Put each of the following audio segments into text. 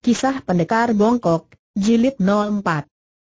Kisah Pendekar Bongkok, Jilid 04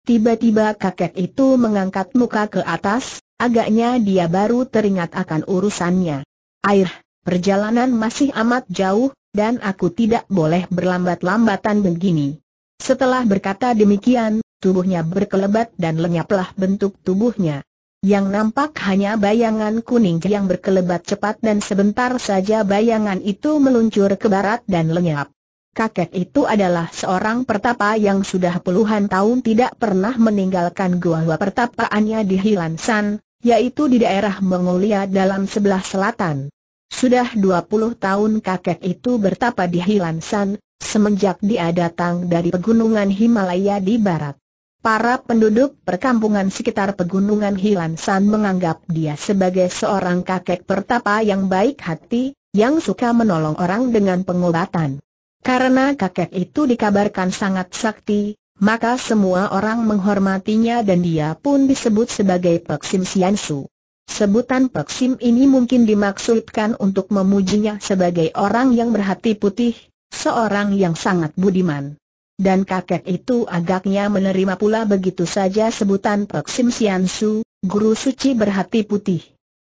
Tiba-tiba kakek itu mengangkat muka ke atas, agaknya dia baru teringat akan urusannya. Air, perjalanan masih amat jauh, dan aku tidak boleh berlambat-lambatan begini. Setelah berkata demikian, tubuhnya berkelebat dan lenyaplah bentuk tubuhnya. Yang nampak hanya bayangan kuning yang berkelebat cepat dan sebentar saja bayangan itu meluncur ke barat dan lenyap kakek itu adalah seorang pertapa yang sudah puluhan tahun tidak pernah meninggalkan gua gua pertapaannya di Hilansan, yaitu di daerah Mongolia dalam sebelah selatan. Sudah 20 tahun kakek itu bertapa di Hilansan, semenjak dia datang dari pegunungan Himalaya di barat. Para penduduk perkampungan sekitar pegunungan Hilansan menganggap dia sebagai seorang kakek pertapa yang baik hati, yang suka menolong orang dengan pengobatan. Karena kakek itu dikabarkan sangat sakti, maka semua orang menghormatinya dan dia pun disebut sebagai Peksim Siansu. Sebutan Peksim ini mungkin dimaksudkan untuk memujinya sebagai orang yang berhati putih, seorang yang sangat budiman. Dan kakek itu agaknya menerima pula begitu saja sebutan Peksim Siansu, guru suci berhati putih.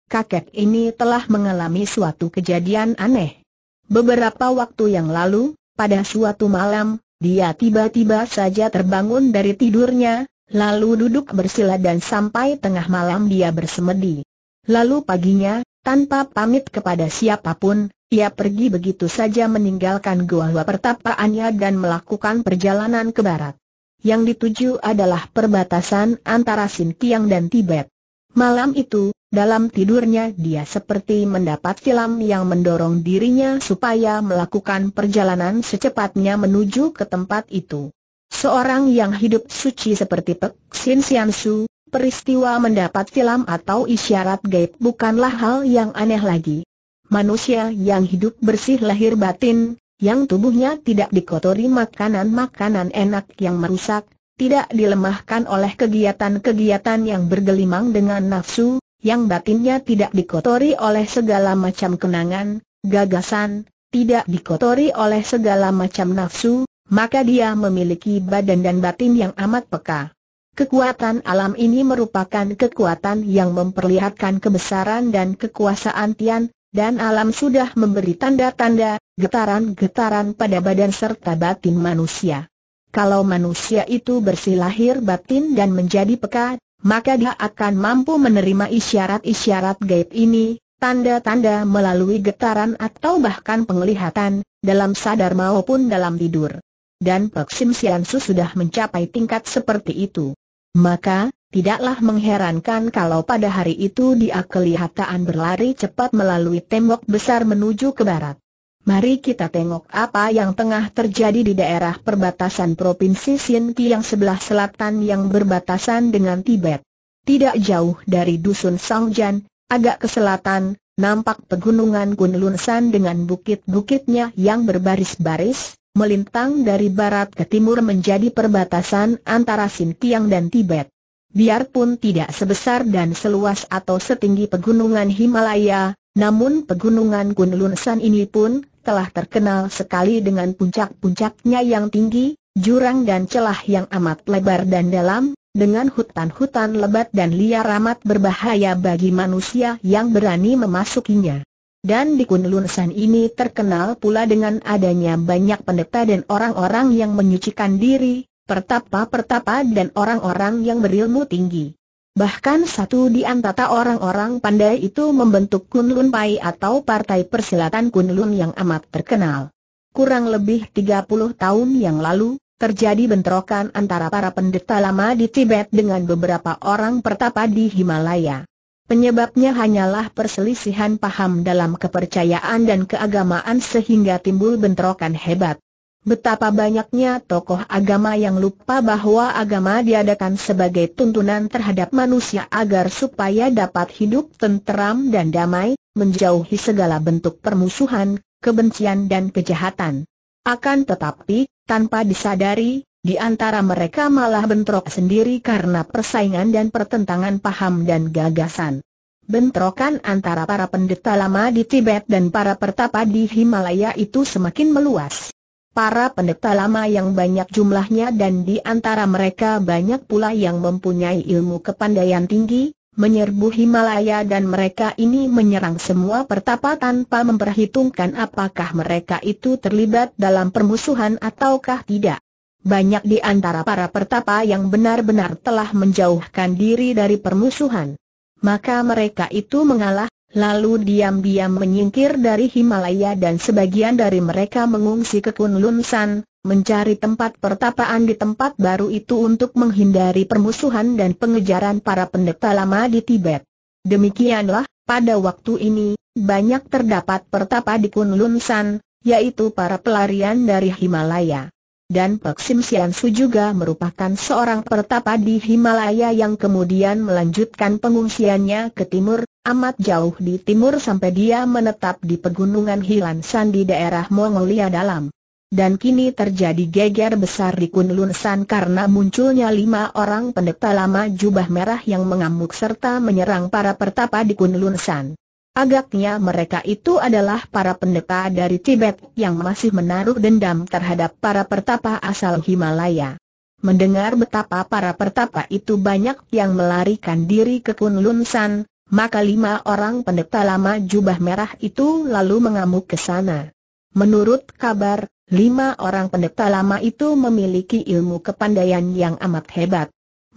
Kakek ini telah mengalami suatu kejadian aneh. Beberapa waktu yang lalu, pada suatu malam, dia tiba-tiba saja terbangun dari tidurnya, lalu duduk bersila dan sampai tengah malam dia bersemedi. Lalu paginya, tanpa pamit kepada siapapun, ia pergi begitu saja meninggalkan gua gua pertapaannya dan melakukan perjalanan ke barat. Yang dituju adalah perbatasan antara Sintiang dan Tibet. Malam itu, dalam tidurnya dia seperti mendapat film yang mendorong dirinya supaya melakukan perjalanan secepatnya menuju ke tempat itu. Seorang yang hidup suci seperti Pek Sin Sian Su, peristiwa mendapat film atau isyarat gaib bukanlah hal yang aneh lagi. Manusia yang hidup bersih lahir batin, yang tubuhnya tidak dikotori makanan-makanan enak yang merusak, tidak dilemahkan oleh kegiatan-kegiatan yang bergelimang dengan nafsu, yang batinnya tidak dikotori oleh segala macam kenangan, gagasan, tidak dikotori oleh segala macam nafsu, maka dia memiliki badan dan batin yang amat peka. Kekuatan alam ini merupakan kekuatan yang memperlihatkan kebesaran dan kekuasaan Tian, dan alam sudah memberi tanda-tanda, getaran-getaran pada badan serta batin manusia. Kalau manusia itu bersih lahir batin dan menjadi peka, maka dia akan mampu menerima isyarat-isyarat gaib ini, tanda-tanda melalui getaran atau bahkan penglihatan, dalam sadar maupun dalam tidur. Dan Pek Sim Siansu sudah mencapai tingkat seperti itu. Maka, tidaklah mengherankan kalau pada hari itu dia kelihatan berlari cepat melalui tembok besar menuju ke barat. Mari kita tengok apa yang tengah terjadi di daerah perbatasan Provinsi Sinti yang sebelah selatan yang berbatasan dengan Tibet. Tidak jauh dari Dusun Sangjan, agak ke selatan, nampak pegunungan Kunlunsan dengan bukit-bukitnya yang berbaris-baris, melintang dari barat ke timur menjadi perbatasan antara Xinjiang dan Tibet. Biarpun tidak sebesar dan seluas atau setinggi pegunungan Himalaya, namun pegunungan Kunlunsan ini pun telah terkenal sekali dengan puncak-puncaknya yang tinggi, jurang dan celah yang amat lebar dan dalam, dengan hutan-hutan lebat dan liar amat berbahaya bagi manusia yang berani memasukinya. Dan di Kunlunsan ini terkenal pula dengan adanya banyak pendeta dan orang-orang yang menyucikan diri, pertapa-pertapa dan orang-orang yang berilmu tinggi. Bahkan satu di antara orang-orang pandai itu membentuk Kunlun Pai atau Partai Persilatan Kunlun yang amat terkenal. Kurang lebih 30 tahun yang lalu, terjadi bentrokan antara para pendeta lama di Tibet dengan beberapa orang pertapa di Himalaya. Penyebabnya hanyalah perselisihan paham dalam kepercayaan dan keagamaan sehingga timbul bentrokan hebat. Betapa banyaknya tokoh agama yang lupa bahwa agama diadakan sebagai tuntunan terhadap manusia agar supaya dapat hidup tenteram dan damai, menjauhi segala bentuk permusuhan, kebencian dan kejahatan. Akan tetapi, tanpa disadari, di antara mereka malah bentrok sendiri karena persaingan dan pertentangan paham dan gagasan. Bentrokan antara para pendeta lama di Tibet dan para pertapa di Himalaya itu semakin meluas para pendeta lama yang banyak jumlahnya dan di antara mereka banyak pula yang mempunyai ilmu kepandaian tinggi, menyerbu Himalaya dan mereka ini menyerang semua pertapa tanpa memperhitungkan apakah mereka itu terlibat dalam permusuhan ataukah tidak. Banyak di antara para pertapa yang benar-benar telah menjauhkan diri dari permusuhan. Maka mereka itu mengalah, lalu diam-diam menyingkir dari Himalaya dan sebagian dari mereka mengungsi ke Kunlun San, mencari tempat pertapaan di tempat baru itu untuk menghindari permusuhan dan pengejaran para pendeta lama di Tibet. Demikianlah, pada waktu ini, banyak terdapat pertapa di Kunlun San, yaitu para pelarian dari Himalaya. Dan Pek Sim Sian Su juga merupakan seorang pertapa di Himalaya yang kemudian melanjutkan pengungsiannya ke timur, amat jauh di timur sampai dia menetap di pegunungan Hilan San di daerah Mongolia dalam. Dan kini terjadi geger besar di Kunlun San karena munculnya lima orang pendeta lama jubah merah yang mengamuk serta menyerang para pertapa di Kunlun San. Agaknya mereka itu adalah para pendeta dari Tibet yang masih menaruh dendam terhadap para pertapa asal Himalaya. Mendengar betapa para pertapa itu banyak yang melarikan diri ke Kunlun San, maka lima orang pendeta lama jubah merah itu lalu mengamuk ke sana. Menurut kabar, lima orang pendeta lama itu memiliki ilmu kepandaian yang amat hebat.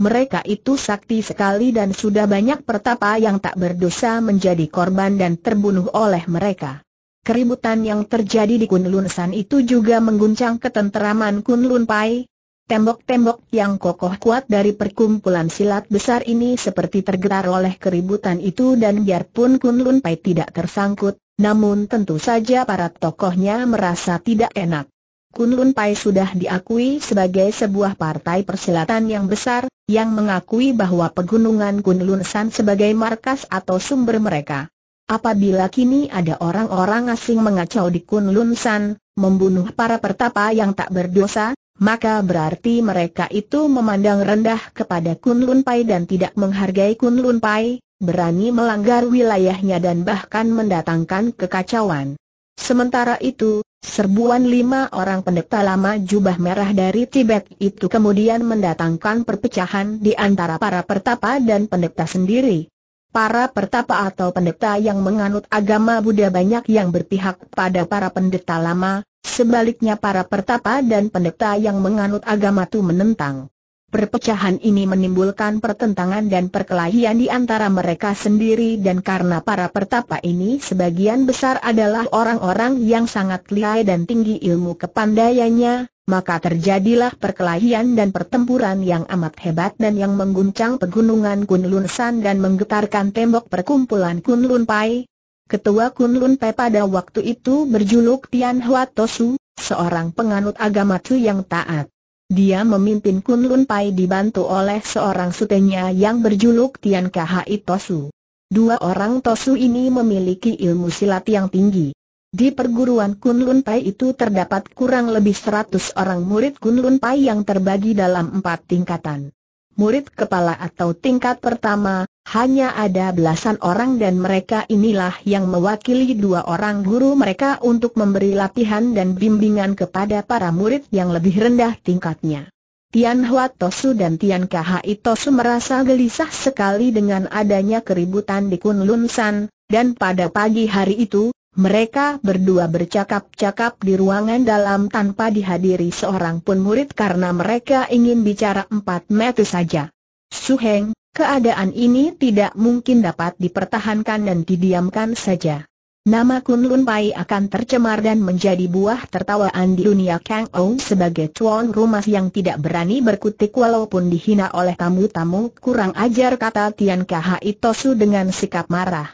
Mereka itu sakti sekali dan sudah banyak pertapa yang tak berdosa menjadi korban dan terbunuh oleh mereka. Keributan yang terjadi di Kunlun San itu juga mengguncang ketenteraman Kunlun Pai, Tembok-tembok yang kokoh kuat dari perkumpulan silat besar ini seperti tergetar oleh keributan itu dan biarpun Kun Lun Pai tidak tersangkut, namun tentu saja para tokohnya merasa tidak enak. Kun Lun Pai sudah diakui sebagai sebuah partai persilatan yang besar, yang mengakui bahwa pegunungan Kunlun San sebagai markas atau sumber mereka. Apabila kini ada orang-orang asing mengacau di Kunlun San, membunuh para pertapa yang tak berdosa, maka berarti mereka itu memandang rendah kepada Kun Lun Pai dan tidak menghargai Kun Lun Pai, berani melanggar wilayahnya dan bahkan mendatangkan kekacauan. Sementara itu, serbuan lima orang pendeta lama jubah merah dari Tibet itu kemudian mendatangkan perpecahan di antara para pertapa dan pendeta sendiri. Para pertapa atau pendeta yang menganut agama Buddha banyak yang berpihak pada para pendeta lama, Sebaliknya para pertapa dan pendeta yang menganut agama itu menentang. Perpecahan ini menimbulkan pertentangan dan perkelahian di antara mereka sendiri dan karena para pertapa ini sebagian besar adalah orang-orang yang sangat lihai dan tinggi ilmu kepandaiannya, maka terjadilah perkelahian dan pertempuran yang amat hebat dan yang mengguncang pegunungan Kunlun San dan menggetarkan tembok perkumpulan Kunlun Pai, Ketua Kunlun Pe pada waktu itu berjuluk Tian Hua Tosu, seorang penganut agama Chu yang taat. Dia memimpin Kunlun Pai dibantu oleh seorang sutenya yang berjuluk Tian Khai Tosu. Dua orang Tosu ini memiliki ilmu silat yang tinggi. Di perguruan Kunlun Pai itu terdapat kurang lebih seratus orang murid Kunlun Pai yang terbagi dalam empat tingkatan. Murid kepala atau tingkat pertama, hanya ada belasan orang dan mereka inilah yang mewakili dua orang guru mereka untuk memberi latihan dan bimbingan kepada para murid yang lebih rendah tingkatnya. Tian Hua Tosu dan Tian Kahai Tosu merasa gelisah sekali dengan adanya keributan di Kunlun San, dan pada pagi hari itu, mereka berdua bercakap-cakap di ruangan dalam tanpa dihadiri seorang pun murid karena mereka ingin bicara empat metu saja. Suheng, keadaan ini tidak mungkin dapat dipertahankan dan didiamkan saja. Nama Kun Lun Pai akan tercemar dan menjadi buah tertawaan di dunia Kang Ou sebagai tuan rumah yang tidak berani berkutik walaupun dihina oleh tamu-tamu kurang ajar kata Tian Kha Tosu dengan sikap marah.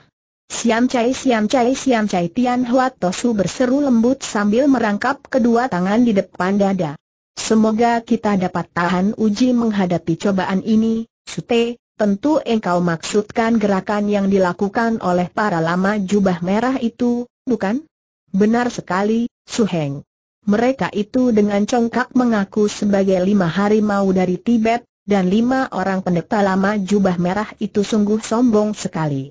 Siam Chai Siam Chai Siam Chai Tian Hua Tosu berseru lembut sambil merangkap kedua tangan di depan dada. Semoga kita dapat tahan uji menghadapi cobaan ini, Sute, tentu engkau maksudkan gerakan yang dilakukan oleh para lama jubah merah itu, bukan? Benar sekali, Suheng. Mereka itu dengan congkak mengaku sebagai lima harimau dari Tibet, dan lima orang pendeta lama jubah merah itu sungguh sombong sekali.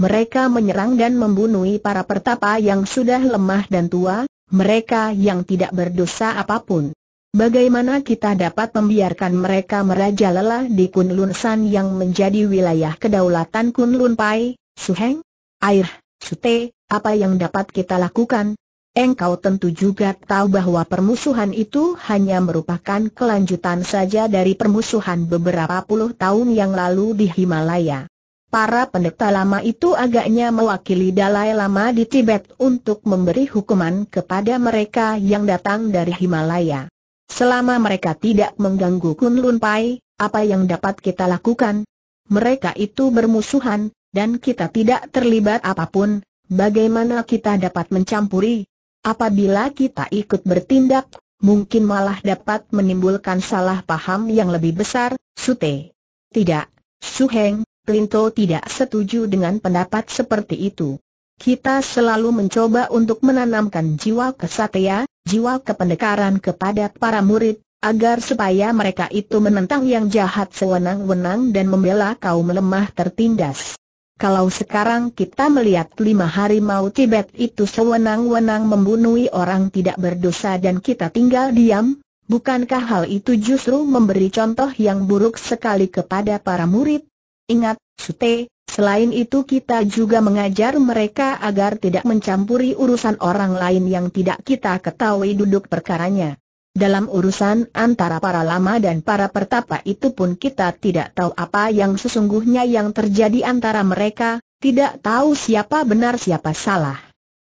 Mereka menyerang dan membunuh para pertapa yang sudah lemah dan tua, mereka yang tidak berdosa apapun. Bagaimana kita dapat membiarkan mereka merajalela di Kunlun San yang menjadi wilayah kedaulatan Kunlun Pai, Suheng? Air, Sute, apa yang dapat kita lakukan? Engkau tentu juga tahu bahwa permusuhan itu hanya merupakan kelanjutan saja dari permusuhan beberapa puluh tahun yang lalu di Himalaya. Para pendeta lama itu agaknya mewakili Dalai Lama di Tibet untuk memberi hukuman kepada mereka yang datang dari Himalaya. Selama mereka tidak mengganggu Kunlun Pai, apa yang dapat kita lakukan? Mereka itu bermusuhan, dan kita tidak terlibat apapun, bagaimana kita dapat mencampuri? Apabila kita ikut bertindak, mungkin malah dapat menimbulkan salah paham yang lebih besar, Sute. Tidak, Suheng, Plinto tidak setuju dengan pendapat seperti itu. Kita selalu mencoba untuk menanamkan jiwa kesatria, jiwa kependekaran kepada para murid, agar supaya mereka itu menentang yang jahat sewenang-wenang dan membela kaum lemah tertindas. Kalau sekarang kita melihat lima hari harimau Tibet itu sewenang-wenang membunuh orang tidak berdosa dan kita tinggal diam, bukankah hal itu justru memberi contoh yang buruk sekali kepada para murid? Ingat, Sute, selain itu kita juga mengajar mereka agar tidak mencampuri urusan orang lain yang tidak kita ketahui duduk perkaranya. Dalam urusan antara para lama dan para pertapa itu pun kita tidak tahu apa yang sesungguhnya yang terjadi antara mereka, tidak tahu siapa benar siapa salah.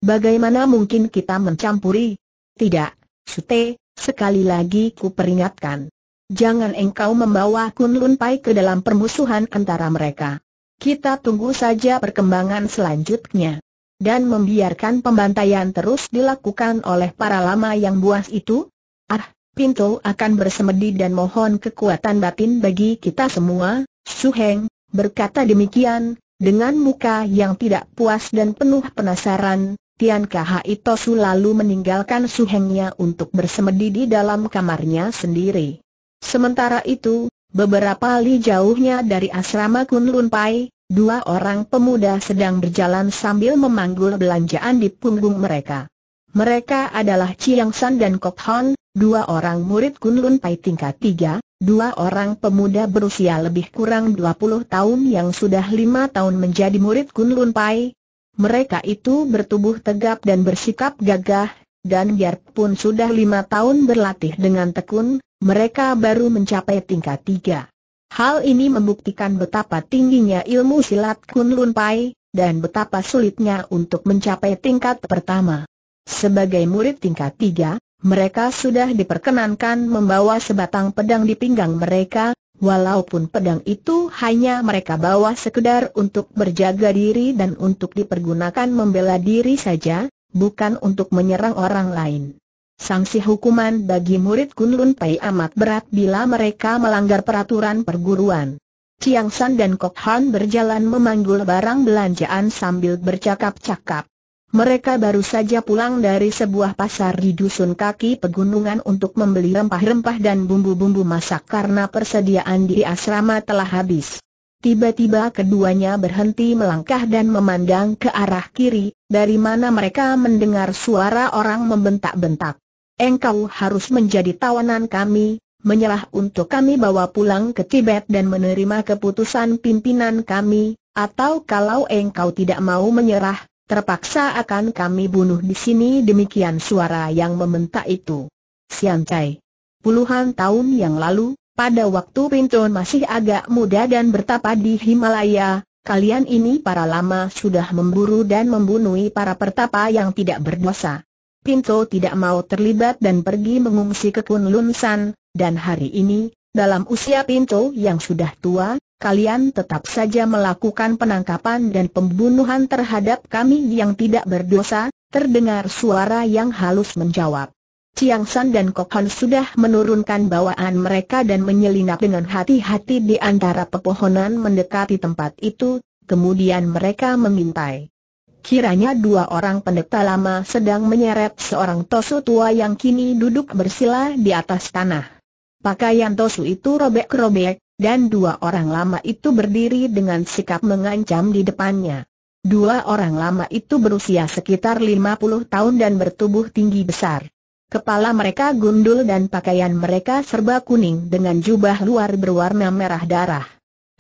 Bagaimana mungkin kita mencampuri? Tidak, Sute, sekali lagi ku peringatkan. Jangan engkau membawa Kunlun Pai ke dalam permusuhan antara mereka. Kita tunggu saja perkembangan selanjutnya. Dan membiarkan pembantaian terus dilakukan oleh para lama yang buas itu? Ah, Pinto akan bersemedi dan mohon kekuatan batin bagi kita semua, Suheng, berkata demikian, dengan muka yang tidak puas dan penuh penasaran, Tian Kahai Tosu lalu meninggalkan suhengnya untuk bersemedi di dalam kamarnya sendiri. Sementara itu, beberapa li jauhnya dari asrama Kunlun Pai, dua orang pemuda sedang berjalan sambil memanggul belanjaan di punggung mereka. Mereka adalah Chiang San dan Kok Hon, dua orang murid Kunlun Pai tingkat tiga, dua orang pemuda berusia lebih kurang 20 tahun yang sudah lima tahun menjadi murid Kunlun Pai, mereka itu bertubuh tegap dan bersikap gagah, dan biarpun sudah lima tahun berlatih dengan tekun, mereka baru mencapai tingkat tiga. Hal ini membuktikan betapa tingginya ilmu silat Kunlun Pai, dan betapa sulitnya untuk mencapai tingkat pertama. Sebagai murid tingkat tiga, mereka sudah diperkenankan membawa sebatang pedang di pinggang mereka, walaupun pedang itu hanya mereka bawa sekedar untuk berjaga diri dan untuk dipergunakan membela diri saja, bukan untuk menyerang orang lain sanksi hukuman bagi murid Kunlun Pai amat berat bila mereka melanggar peraturan perguruan. Chiang San dan Kok Han berjalan memanggul barang belanjaan sambil bercakap-cakap. Mereka baru saja pulang dari sebuah pasar di dusun kaki pegunungan untuk membeli rempah-rempah dan bumbu-bumbu masak karena persediaan di asrama telah habis. Tiba-tiba keduanya berhenti melangkah dan memandang ke arah kiri, dari mana mereka mendengar suara orang membentak-bentak engkau harus menjadi tawanan kami, menyerah untuk kami bawa pulang ke Tibet dan menerima keputusan pimpinan kami, atau kalau engkau tidak mau menyerah, terpaksa akan kami bunuh di sini demikian suara yang meminta itu. Sian Puluhan tahun yang lalu, pada waktu Pinton masih agak muda dan bertapa di Himalaya, kalian ini para lama sudah memburu dan membunuh para pertapa yang tidak berdosa. Pinto tidak mau terlibat dan pergi mengungsi ke Kunlun San, dan hari ini, dalam usia Pinto yang sudah tua, kalian tetap saja melakukan penangkapan dan pembunuhan terhadap kami yang tidak berdosa, terdengar suara yang halus menjawab. Chiang San dan Kok sudah menurunkan bawaan mereka dan menyelinap dengan hati-hati di antara pepohonan mendekati tempat itu, kemudian mereka mengintai. Kiranya dua orang pendeta lama sedang menyeret seorang tosu tua yang kini duduk bersila di atas tanah. Pakaian tosu itu robek-robek, dan dua orang lama itu berdiri dengan sikap mengancam di depannya. Dua orang lama itu berusia sekitar 50 tahun dan bertubuh tinggi besar. Kepala mereka gundul dan pakaian mereka serba kuning dengan jubah luar berwarna merah darah.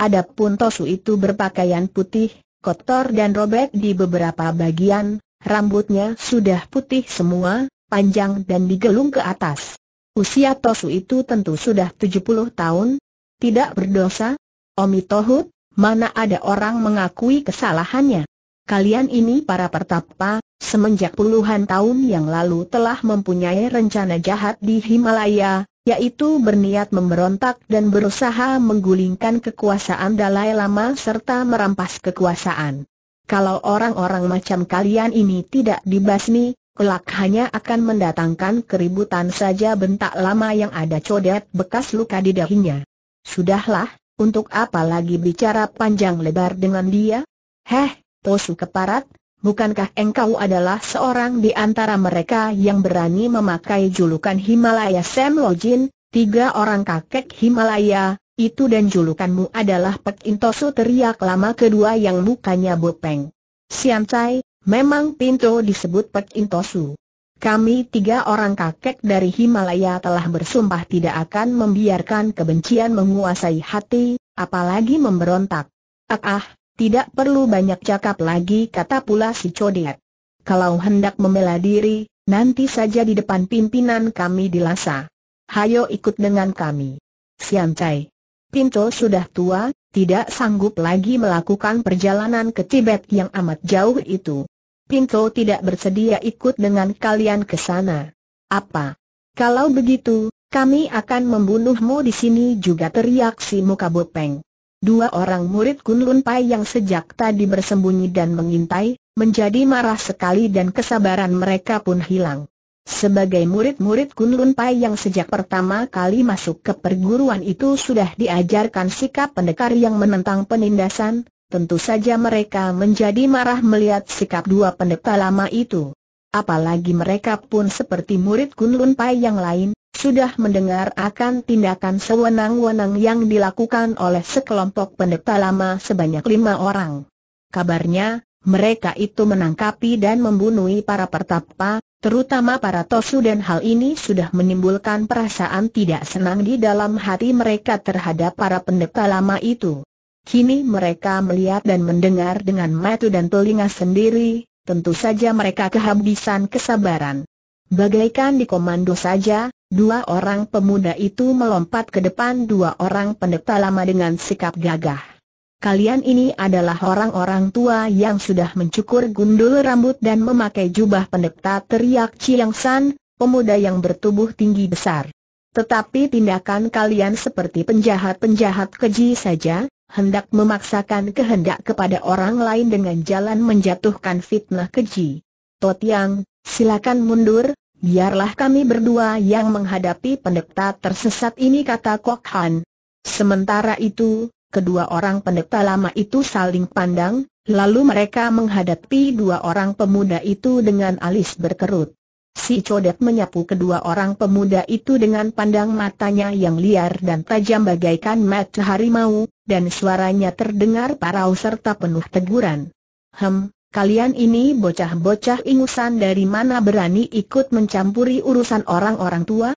Adapun Tosu itu berpakaian putih, kotor dan robek di beberapa bagian, rambutnya sudah putih semua, panjang dan digelung ke atas. Usia Tosu itu tentu sudah 70 tahun, tidak berdosa. Omi Tohut, mana ada orang mengakui kesalahannya? Kalian ini para pertapa, semenjak puluhan tahun yang lalu telah mempunyai rencana jahat di Himalaya, yaitu berniat memberontak dan berusaha menggulingkan kekuasaan Dalai Lama serta merampas kekuasaan. Kalau orang-orang macam kalian ini tidak dibasmi, kelak hanya akan mendatangkan keributan saja bentak lama yang ada codet bekas luka di dahinya. Sudahlah, untuk apa lagi bicara panjang lebar dengan dia? Heh, Tosu keparat, bukankah engkau adalah seorang di antara mereka yang berani memakai julukan Himalaya Sam Lojin, tiga orang kakek Himalaya, itu dan julukanmu adalah Pek Intosu teriak lama kedua yang mukanya bopeng. Siam Chai, memang Pinto disebut Pek Intosu. Kami tiga orang kakek dari Himalaya telah bersumpah tidak akan membiarkan kebencian menguasai hati, apalagi memberontak. Ah ah, tidak perlu banyak cakap lagi kata pula si Codet. Kalau hendak membela diri, nanti saja di depan pimpinan kami dilasa. Hayo ikut dengan kami. Sian Cai. Pinto sudah tua, tidak sanggup lagi melakukan perjalanan ke Tibet yang amat jauh itu. Pinto tidak bersedia ikut dengan kalian ke sana. Apa? Kalau begitu, kami akan membunuhmu di sini juga teriak si muka bopeng. Dua orang murid Kunlun Pai yang sejak tadi bersembunyi dan mengintai, menjadi marah sekali dan kesabaran mereka pun hilang. Sebagai murid-murid Kunlun Pai yang sejak pertama kali masuk ke perguruan itu sudah diajarkan sikap pendekar yang menentang penindasan, tentu saja mereka menjadi marah melihat sikap dua pendekar lama itu. Apalagi mereka pun seperti murid Kunlun Pai yang lain, sudah mendengar akan tindakan sewenang-wenang yang dilakukan oleh sekelompok pendeta lama sebanyak lima orang. Kabarnya, mereka itu menangkapi dan membunuh para pertapa, terutama para tosu dan hal ini sudah menimbulkan perasaan tidak senang di dalam hati mereka terhadap para pendeta lama itu. Kini mereka melihat dan mendengar dengan mata dan telinga sendiri, tentu saja mereka kehabisan kesabaran. Bagaikan di komando saja, dua orang pemuda itu melompat ke depan dua orang pendeta lama dengan sikap gagah. Kalian ini adalah orang-orang tua yang sudah mencukur gundul rambut dan memakai jubah pendeta teriak Chiang San, pemuda yang bertubuh tinggi besar. Tetapi tindakan kalian seperti penjahat-penjahat keji saja, hendak memaksakan kehendak kepada orang lain dengan jalan menjatuhkan fitnah keji. Totiang, silakan mundur, biarlah kami berdua yang menghadapi pendekta tersesat ini kata Kok Han. Sementara itu, kedua orang pendekta lama itu saling pandang, lalu mereka menghadapi dua orang pemuda itu dengan alis berkerut. Si codet menyapu kedua orang pemuda itu dengan pandang matanya yang liar dan tajam bagaikan mata harimau, dan suaranya terdengar parau serta penuh teguran. Hem, kalian ini bocah-bocah ingusan dari mana berani ikut mencampuri urusan orang-orang tua?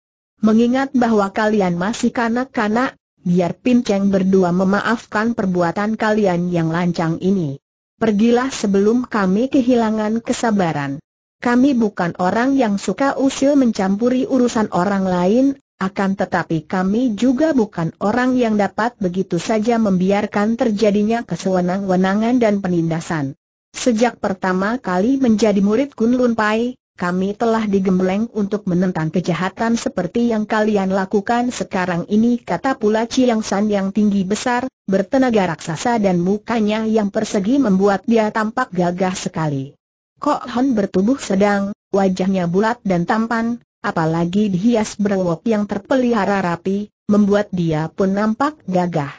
Mengingat bahwa kalian masih kanak-kanak, biar Pinceng berdua memaafkan perbuatan kalian yang lancang ini. Pergilah sebelum kami kehilangan kesabaran. Kami bukan orang yang suka usil mencampuri urusan orang lain, akan tetapi kami juga bukan orang yang dapat begitu saja membiarkan terjadinya kesewenang-wenangan dan penindasan. Sejak pertama kali menjadi murid Kunlun Pai, kami telah digembleng untuk menentang kejahatan seperti yang kalian lakukan sekarang ini kata pula Chiang San yang tinggi besar, bertenaga raksasa dan mukanya yang persegi membuat dia tampak gagah sekali. Kok Hon bertubuh sedang, wajahnya bulat dan tampan, apalagi dihias berwok yang terpelihara rapi, membuat dia pun nampak gagah.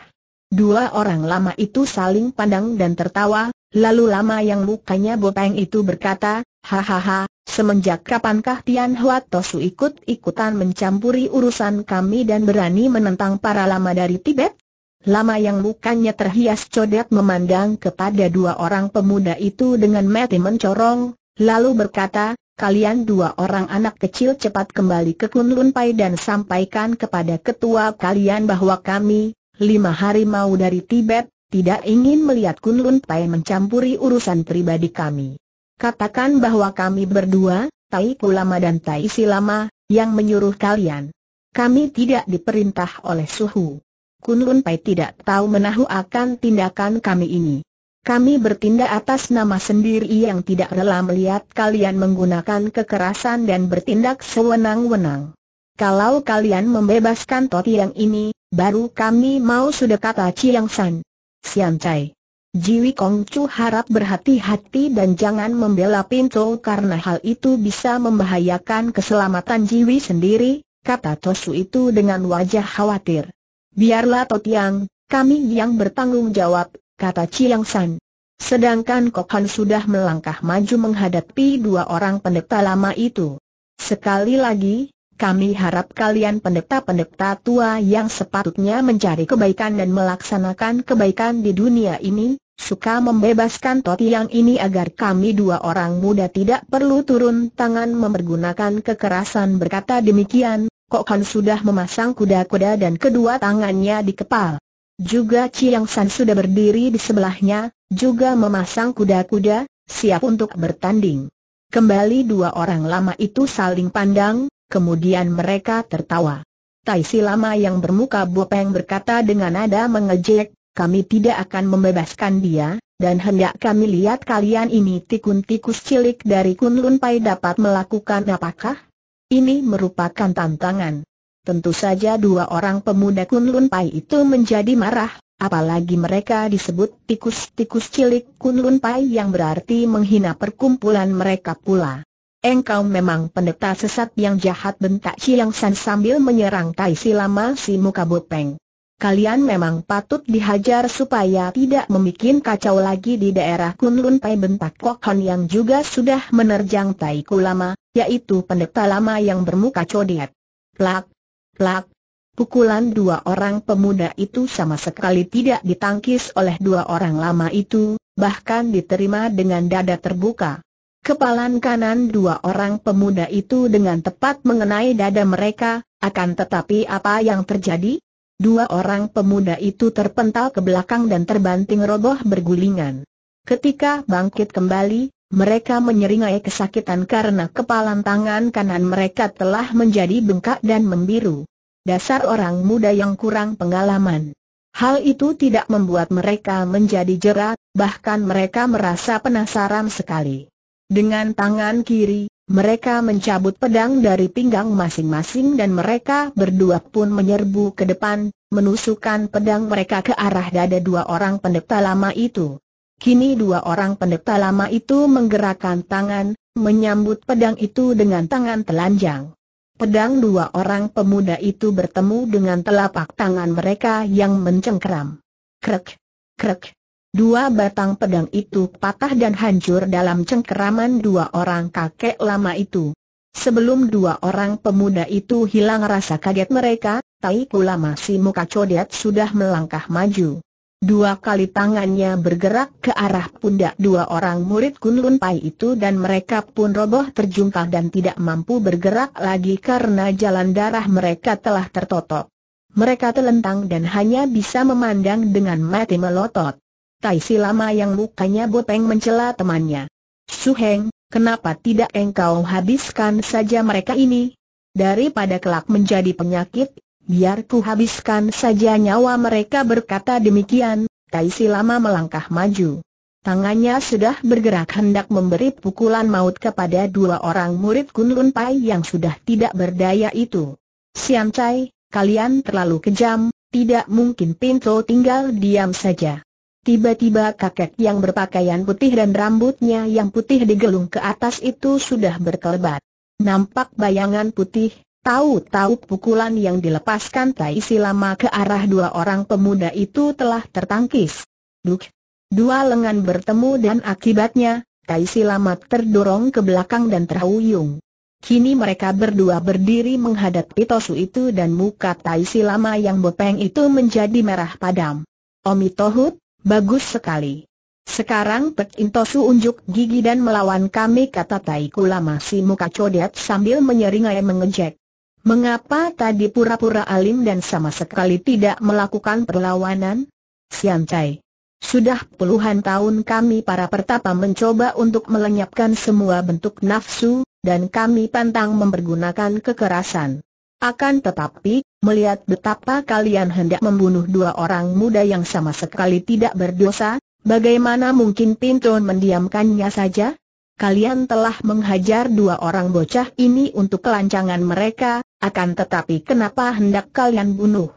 Dua orang lama itu saling pandang dan tertawa, lalu lama yang mukanya bopeng itu berkata, Hahaha, semenjak kapankah Tian Hua Tosu ikut-ikutan mencampuri urusan kami dan berani menentang para lama dari Tibet? Lama yang mukanya terhias codet memandang kepada dua orang pemuda itu dengan mati mencorong, lalu berkata, kalian dua orang anak kecil cepat kembali ke Kunlun Pai dan sampaikan kepada ketua kalian bahwa kami, lima hari mau dari Tibet, tidak ingin melihat Kunlun Pai mencampuri urusan pribadi kami. Katakan bahwa kami berdua, Tai Kulama dan Tai Silama, yang menyuruh kalian. Kami tidak diperintah oleh Suhu. Kun Lun Pai tidak tahu menahu akan tindakan kami ini. Kami bertindak atas nama sendiri yang tidak rela melihat kalian menggunakan kekerasan dan bertindak sewenang-wenang. Kalau kalian membebaskan Toti yang ini, baru kami mau sudah kata Chiang San. Sian Chai. Jiwi Kong Chu harap berhati-hati dan jangan membela pintu karena hal itu bisa membahayakan keselamatan Jiwi sendiri, kata Tosu itu dengan wajah khawatir. Biarlah Totiang, kami yang bertanggung jawab, kata Chiang San. Sedangkan Han sudah melangkah maju menghadapi dua orang pendeta lama itu. Sekali lagi, kami harap kalian pendeta-pendeta tua yang sepatutnya mencari kebaikan dan melaksanakan kebaikan di dunia ini, suka membebaskan Totiang ini agar kami dua orang muda tidak perlu turun tangan mempergunakan kekerasan berkata demikian, Kok Kan sudah memasang kuda-kuda dan kedua tangannya di kepal. Juga Chiang San sudah berdiri di sebelahnya, juga memasang kuda-kuda, siap untuk bertanding. Kembali dua orang lama itu saling pandang, kemudian mereka tertawa. Tai si lama yang bermuka bopeng berkata dengan nada mengejek, kami tidak akan membebaskan dia, dan hendak kami lihat kalian ini tikun tikus cilik dari Kunlun Pai dapat melakukan apakah? Ini merupakan tantangan. Tentu saja dua orang pemuda Kunlun Pai itu menjadi marah, apalagi mereka disebut tikus-tikus cilik Kunlun Pai yang berarti menghina perkumpulan mereka pula. Engkau memang pendeta sesat yang jahat bentak Chiang San sambil menyerang Tai Si Si Muka Bopeng kalian memang patut dihajar supaya tidak membuat kacau lagi di daerah Kunlun Tai bentak Kok yang juga sudah menerjang Tai Lama, yaitu pendeta lama yang bermuka codet. Plak, plak, pukulan dua orang pemuda itu sama sekali tidak ditangkis oleh dua orang lama itu, bahkan diterima dengan dada terbuka. Kepalan kanan dua orang pemuda itu dengan tepat mengenai dada mereka, akan tetapi apa yang terjadi? Dua orang pemuda itu terpental ke belakang dan terbanting roboh bergulingan. Ketika bangkit kembali, mereka menyeringai kesakitan karena kepalan tangan kanan mereka telah menjadi bengkak dan membiru. Dasar orang muda yang kurang pengalaman. Hal itu tidak membuat mereka menjadi jerat, bahkan mereka merasa penasaran sekali. Dengan tangan kiri, mereka mencabut pedang dari pinggang masing-masing dan mereka berdua pun menyerbu ke depan, menusukkan pedang mereka ke arah dada dua orang pendeta lama itu. Kini dua orang pendeta lama itu menggerakkan tangan, menyambut pedang itu dengan tangan telanjang. Pedang dua orang pemuda itu bertemu dengan telapak tangan mereka yang mencengkeram. Krek, krek, Dua batang pedang itu patah dan hancur dalam cengkeraman dua orang kakek lama itu. Sebelum dua orang pemuda itu hilang rasa kaget mereka, Taiku lama si muka codet sudah melangkah maju. Dua kali tangannya bergerak ke arah pundak dua orang murid Kunlun Pai itu dan mereka pun roboh terjungkal dan tidak mampu bergerak lagi karena jalan darah mereka telah tertotok. Mereka telentang dan hanya bisa memandang dengan mati melotot. Tai Si Lama yang mukanya boteng mencela temannya. Su Heng, kenapa tidak engkau habiskan saja mereka ini? Daripada kelak menjadi penyakit, biar ku habiskan saja nyawa mereka berkata demikian, Tai Si Lama melangkah maju. Tangannya sudah bergerak hendak memberi pukulan maut kepada dua orang murid Kunlun Pai yang sudah tidak berdaya itu. Siam Chai, kalian terlalu kejam, tidak mungkin Pinto tinggal diam saja. Tiba-tiba kakek yang berpakaian putih dan rambutnya yang putih digelung ke atas itu sudah berkelebat. Nampak bayangan putih, tahu-tahu pukulan yang dilepaskan Tai Lama ke arah dua orang pemuda itu telah tertangkis. Duk! Dua lengan bertemu dan akibatnya, Tai Silama terdorong ke belakang dan terhuyung. Kini mereka berdua berdiri menghadap pitosu itu dan muka Tai Silama yang bopeng itu menjadi merah padam. Omi Tohut, Bagus sekali. Sekarang Pek Intosu unjuk gigi dan melawan kami kata Taiku lama si muka codet sambil menyeringai mengejek. Mengapa tadi pura-pura alim dan sama sekali tidak melakukan perlawanan? Sian Cai. Sudah puluhan tahun kami para pertapa mencoba untuk melenyapkan semua bentuk nafsu, dan kami pantang mempergunakan kekerasan. Akan tetapi, melihat betapa kalian hendak membunuh dua orang muda yang sama sekali tidak berdosa, bagaimana mungkin Tinton mendiamkannya saja? Kalian telah menghajar dua orang bocah ini untuk kelancangan mereka, akan tetapi kenapa hendak kalian bunuh?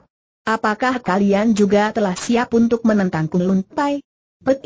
Apakah kalian juga telah siap untuk menentang Kulun Pai? Pet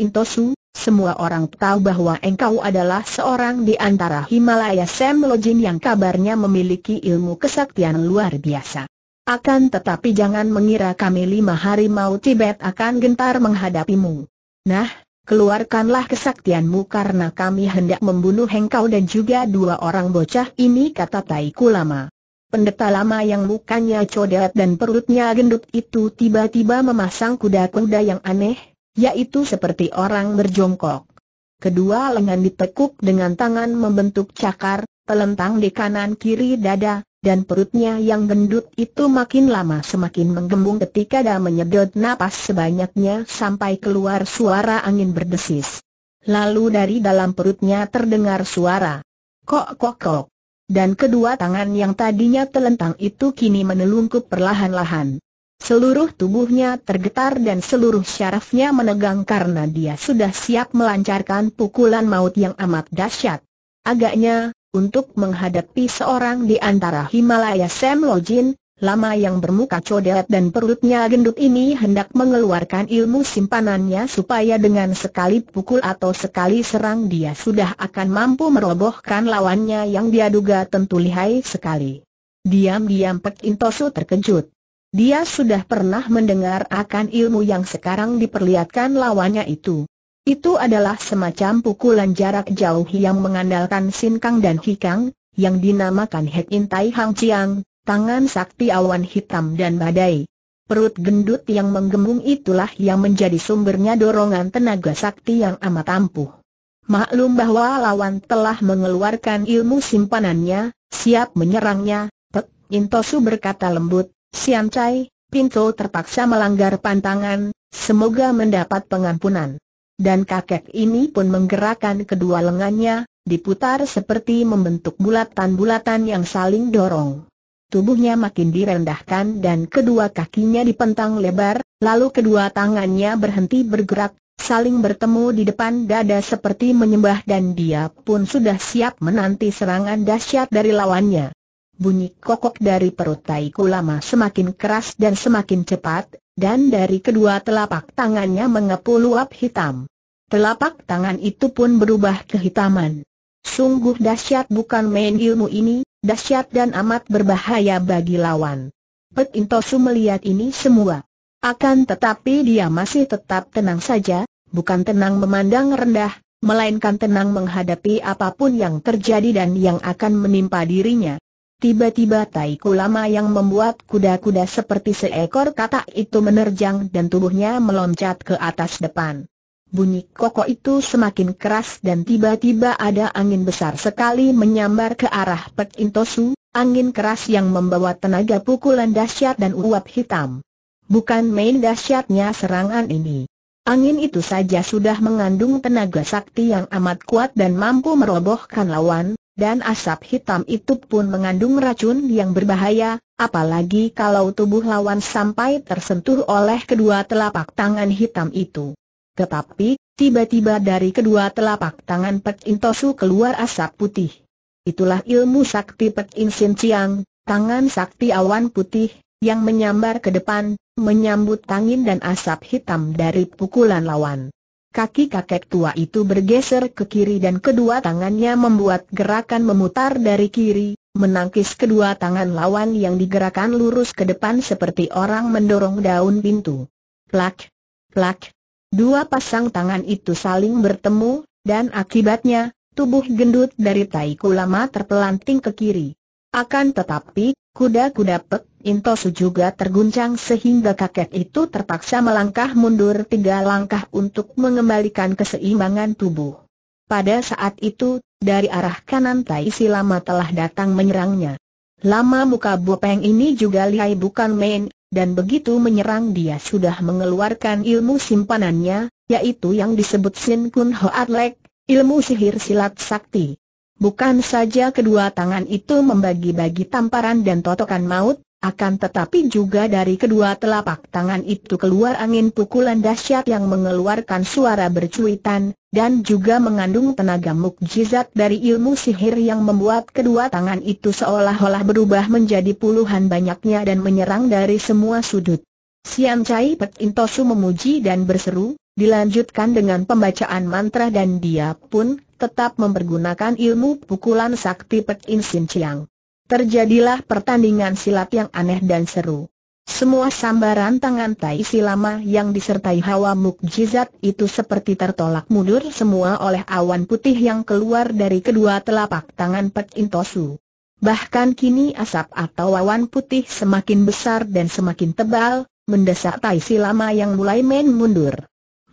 semua orang tahu bahwa engkau adalah seorang di antara Himalaya Sam Lojin yang kabarnya memiliki ilmu kesaktian luar biasa. Akan tetapi jangan mengira kami lima harimau Tibet akan gentar menghadapimu. Nah, keluarkanlah kesaktianmu karena kami hendak membunuh engkau dan juga dua orang bocah ini kata Taiku lama. Pendeta lama yang mukanya codet dan perutnya gendut itu tiba-tiba memasang kuda-kuda yang aneh, yaitu seperti orang berjongkok. Kedua lengan ditekuk dengan tangan membentuk cakar, telentang di kanan kiri dada, dan perutnya yang gendut itu makin lama semakin menggembung ketika dia menyedot napas sebanyaknya sampai keluar suara angin berdesis. Lalu dari dalam perutnya terdengar suara kok kok kok. Dan kedua tangan yang tadinya telentang itu kini menelungkup perlahan-lahan. Seluruh tubuhnya tergetar dan seluruh syarafnya menegang karena dia sudah siap melancarkan pukulan maut yang amat dahsyat. Agaknya, untuk menghadapi seorang di antara Himalaya Sam Lojin, lama yang bermuka codet dan perutnya gendut ini hendak mengeluarkan ilmu simpanannya supaya dengan sekali pukul atau sekali serang dia sudah akan mampu merobohkan lawannya yang dia duga tentu lihai sekali. Diam-diam Pek Intosu terkejut. Dia sudah pernah mendengar akan ilmu yang sekarang diperlihatkan lawannya itu. Itu adalah semacam pukulan jarak jauh yang mengandalkan sinkang dan hikang, yang dinamakan Hek Intai Hang Chiang, tangan sakti awan hitam dan badai. Perut gendut yang menggembung itulah yang menjadi sumbernya dorongan tenaga sakti yang amat ampuh. Maklum bahwa lawan telah mengeluarkan ilmu simpanannya, siap menyerangnya, Pek Intosu berkata lembut, Sian Chai, Pinto terpaksa melanggar pantangan, semoga mendapat pengampunan. Dan kakek ini pun menggerakkan kedua lengannya, diputar seperti membentuk bulatan-bulatan yang saling dorong. Tubuhnya makin direndahkan dan kedua kakinya dipentang lebar, lalu kedua tangannya berhenti bergerak, saling bertemu di depan dada seperti menyembah dan dia pun sudah siap menanti serangan dahsyat dari lawannya. Bunyi kokok dari perut Taiku lama semakin keras dan semakin cepat, dan dari kedua telapak tangannya mengepul uap hitam. Telapak tangan itu pun berubah kehitaman. Sungguh dahsyat bukan main ilmu ini, dahsyat dan amat berbahaya bagi lawan. Pek Intosu melihat ini semua. Akan tetapi dia masih tetap tenang saja, bukan tenang memandang rendah, melainkan tenang menghadapi apapun yang terjadi dan yang akan menimpa dirinya. Tiba-tiba tai kulama yang membuat kuda-kuda seperti seekor katak itu menerjang dan tubuhnya meloncat ke atas depan. Bunyi kokok itu semakin keras dan tiba-tiba ada angin besar sekali menyambar ke arah Pek Intosu, angin keras yang membawa tenaga pukulan dahsyat dan uap hitam. Bukan main dahsyatnya serangan ini. Angin itu saja sudah mengandung tenaga sakti yang amat kuat dan mampu merobohkan lawan, dan asap hitam itu pun mengandung racun yang berbahaya, apalagi kalau tubuh lawan sampai tersentuh oleh kedua telapak tangan hitam itu. Tetapi, tiba-tiba dari kedua telapak tangan Pek Intosu keluar asap putih. Itulah ilmu sakti Pek In Chiang, tangan sakti awan putih, yang menyambar ke depan, menyambut angin dan asap hitam dari pukulan lawan. Kaki kakek tua itu bergeser ke kiri dan kedua tangannya membuat gerakan memutar dari kiri, menangkis kedua tangan lawan yang digerakkan lurus ke depan seperti orang mendorong daun pintu. Plak, plak. Dua pasang tangan itu saling bertemu, dan akibatnya, tubuh gendut dari Tai Kulama terpelanting ke kiri. Akan tetapi, Kuda-kuda Pek Intosu juga terguncang sehingga kakek itu terpaksa melangkah mundur tiga langkah untuk mengembalikan keseimbangan tubuh. Pada saat itu, dari arah kanan Tai Silama telah datang menyerangnya. Lama muka Bopeng ini juga lihai bukan main, dan begitu menyerang dia sudah mengeluarkan ilmu simpanannya, yaitu yang disebut Sin Kun Hoat Lek, ilmu sihir silat sakti. Bukan saja kedua tangan itu membagi-bagi tamparan dan totokan maut, akan tetapi juga dari kedua telapak tangan itu keluar angin pukulan dahsyat yang mengeluarkan suara bercuitan, dan juga mengandung tenaga mukjizat dari ilmu sihir yang membuat kedua tangan itu seolah-olah berubah menjadi puluhan banyaknya dan menyerang dari semua sudut. Sian Chai Pek Intosu memuji dan berseru, dilanjutkan dengan pembacaan mantra dan dia pun tetap mempergunakan ilmu pukulan sakti Pek In Sin Chiang. Terjadilah pertandingan silat yang aneh dan seru. Semua sambaran tangan Tai Silama yang disertai hawa mukjizat itu seperti tertolak mundur semua oleh awan putih yang keluar dari kedua telapak tangan Pek tosu. Bahkan kini asap atau awan putih semakin besar dan semakin tebal, mendesak Tai Silama yang mulai main mundur.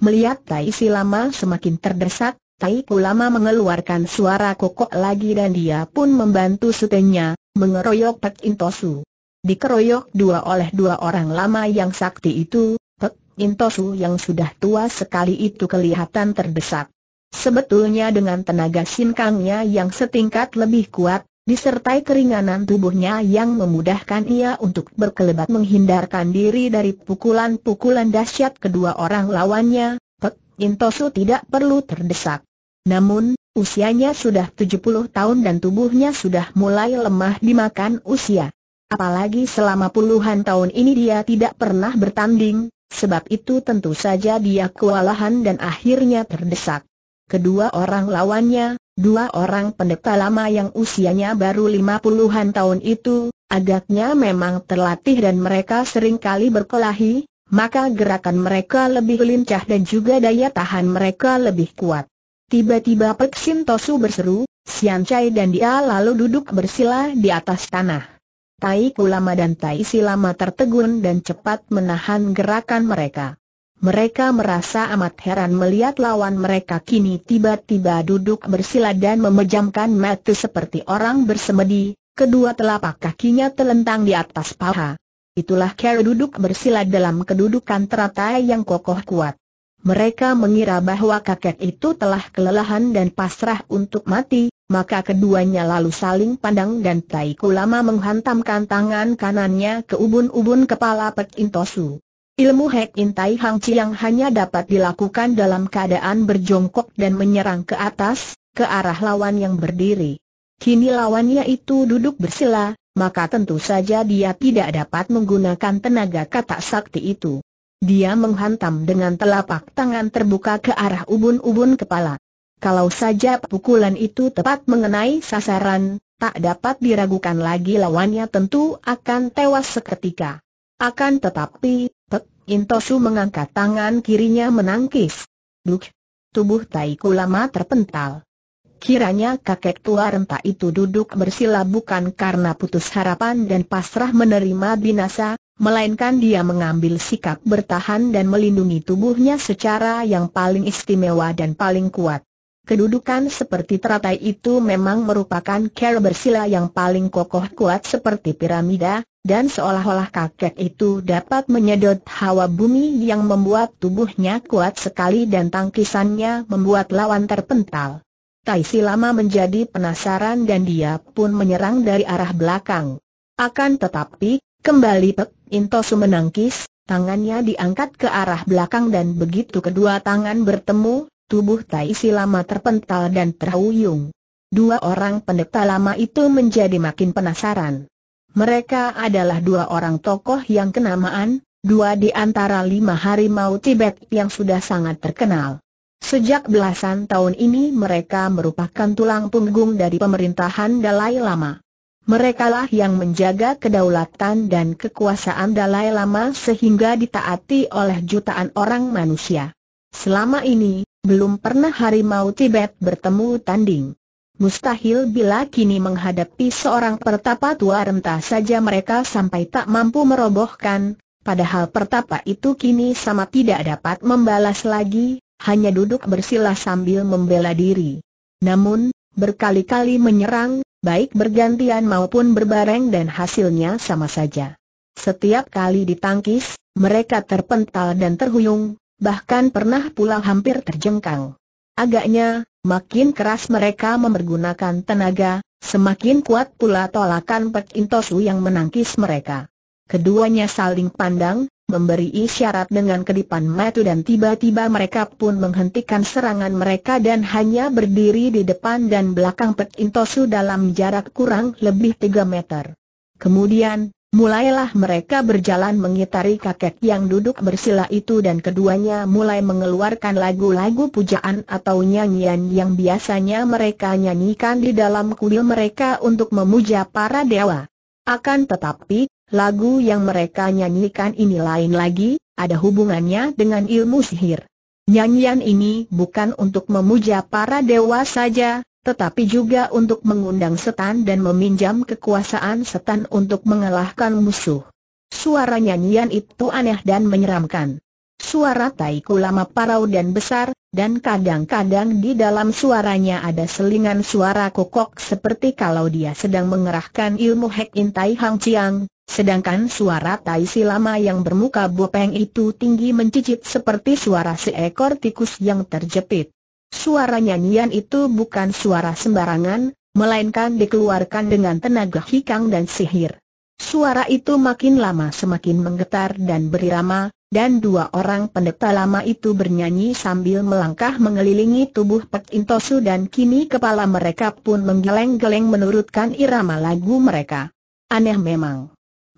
Melihat Tai Silama semakin terdesak, Tai pulama mengeluarkan suara kokok lagi dan dia pun membantu sutenya, mengeroyok Pek Intosu. Dikeroyok dua oleh dua orang lama yang sakti itu, Pek Intosu yang sudah tua sekali itu kelihatan terdesak. Sebetulnya dengan tenaga sinkangnya yang setingkat lebih kuat, disertai keringanan tubuhnya yang memudahkan ia untuk berkelebat menghindarkan diri dari pukulan-pukulan dahsyat kedua orang lawannya, Pek Intosu tidak perlu terdesak. Namun, usianya sudah 70 tahun dan tubuhnya sudah mulai lemah dimakan usia. Apalagi selama puluhan tahun ini dia tidak pernah bertanding, sebab itu tentu saja dia kewalahan dan akhirnya terdesak. Kedua orang lawannya, Dua orang pendeta lama yang usianya baru lima puluhan tahun itu, agaknya memang terlatih dan mereka sering kali berkelahi, maka gerakan mereka lebih lincah dan juga daya tahan mereka lebih kuat. Tiba-tiba Pek Sin Tosu berseru, Sian Chai dan dia lalu duduk bersila di atas tanah. Tai Kulama dan Tai Silama tertegun dan cepat menahan gerakan mereka. Mereka merasa amat heran melihat lawan mereka kini tiba-tiba duduk bersila dan memejamkan mata seperti orang bersemedi, kedua telapak kakinya telentang di atas paha. Itulah cara duduk bersila dalam kedudukan teratai yang kokoh kuat. Mereka mengira bahwa kakek itu telah kelelahan dan pasrah untuk mati, maka keduanya lalu saling pandang dan Taiku lama menghantamkan tangan kanannya ke ubun-ubun kepala Pek Intosu. Ilmu Hek Intai Hang Chiang hanya dapat dilakukan dalam keadaan berjongkok dan menyerang ke atas, ke arah lawan yang berdiri. Kini lawannya itu duduk bersila, maka tentu saja dia tidak dapat menggunakan tenaga kata sakti itu. Dia menghantam dengan telapak tangan terbuka ke arah ubun-ubun kepala. Kalau saja pukulan itu tepat mengenai sasaran, tak dapat diragukan lagi lawannya tentu akan tewas seketika. Akan tetapi, Pek Intosu mengangkat tangan kirinya menangkis. Duk! Tubuh Taiku lama terpental. Kiranya kakek tua renta itu duduk bersila bukan karena putus harapan dan pasrah menerima binasa, melainkan dia mengambil sikap bertahan dan melindungi tubuhnya secara yang paling istimewa dan paling kuat. Kedudukan seperti teratai itu memang merupakan cara bersila yang paling kokoh kuat seperti piramida, dan seolah-olah kakek itu dapat menyedot hawa bumi yang membuat tubuhnya kuat sekali dan tangkisannya membuat lawan terpental. Tai si lama menjadi penasaran dan dia pun menyerang dari arah belakang. Akan tetapi, kembali Pek Intosu menangkis, tangannya diangkat ke arah belakang dan begitu kedua tangan bertemu, tubuh Tai Si lama terpental dan terhuyung. Dua orang pendeta lama itu menjadi makin penasaran. Mereka adalah dua orang tokoh yang kenamaan, dua di antara lima harimau Tibet yang sudah sangat terkenal. Sejak belasan tahun ini mereka merupakan tulang punggung dari pemerintahan Dalai Lama. Merekalah yang menjaga kedaulatan dan kekuasaan Dalai Lama sehingga ditaati oleh jutaan orang manusia. Selama ini, belum pernah harimau Tibet bertemu tanding. Mustahil bila kini menghadapi seorang pertapa tua renta saja mereka sampai tak mampu merobohkan, padahal pertapa itu kini sama tidak dapat membalas lagi, hanya duduk bersila sambil membela diri. Namun, berkali-kali menyerang, baik bergantian maupun berbareng dan hasilnya sama saja. Setiap kali ditangkis, mereka terpental dan terhuyung, bahkan pernah pula hampir terjengkang. Agaknya, makin keras mereka mempergunakan tenaga, semakin kuat pula tolakan Pek Intosu yang menangkis mereka. Keduanya saling pandang, memberi isyarat dengan kedipan mata dan tiba-tiba mereka pun menghentikan serangan mereka dan hanya berdiri di depan dan belakang Pek Intosu dalam jarak kurang lebih tiga meter. Kemudian, mulailah mereka berjalan mengitari kakek yang duduk bersila itu dan keduanya mulai mengeluarkan lagu-lagu pujaan atau nyanyian yang biasanya mereka nyanyikan di dalam kuil mereka untuk memuja para dewa. Akan tetapi, Lagu yang mereka nyanyikan ini lain lagi, ada hubungannya dengan ilmu sihir. Nyanyian ini bukan untuk memuja para dewa saja, tetapi juga untuk mengundang setan dan meminjam kekuasaan setan untuk mengalahkan musuh. Suara nyanyian itu aneh dan menyeramkan. Suara taiku lama parau dan besar, dan kadang-kadang di dalam suaranya ada selingan suara kokok seperti kalau dia sedang mengerahkan ilmu Hek Intai Hang Chiang, Sedangkan suara tai si lama yang bermuka bopeng itu tinggi mencicit seperti suara seekor tikus yang terjepit. Suara nyanyian itu bukan suara sembarangan, melainkan dikeluarkan dengan tenaga hikang dan sihir. Suara itu makin lama semakin menggetar dan berirama, dan dua orang pendeta lama itu bernyanyi sambil melangkah mengelilingi tubuh Pek Intosu dan kini kepala mereka pun menggeleng-geleng menurutkan irama lagu mereka. Aneh memang.